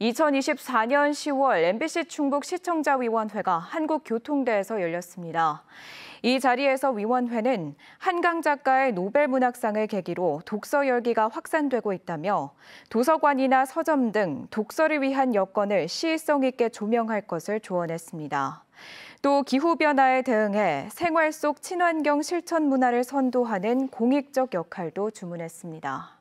2024년 10월 MBC 충북 시청자위원회가 한국교통대에서 열렸습니다. 이 자리에서 위원회는 한강 작가의 노벨문학상을 계기로 독서 열기가 확산되고 있다며 도서관이나 서점 등 독서를 위한 여건을 시의성 있게 조명할 것을 조언했습니다. 또 기후변화에 대응해 생활 속 친환경 실천 문화를 선도하는 공익적 역할도 주문했습니다.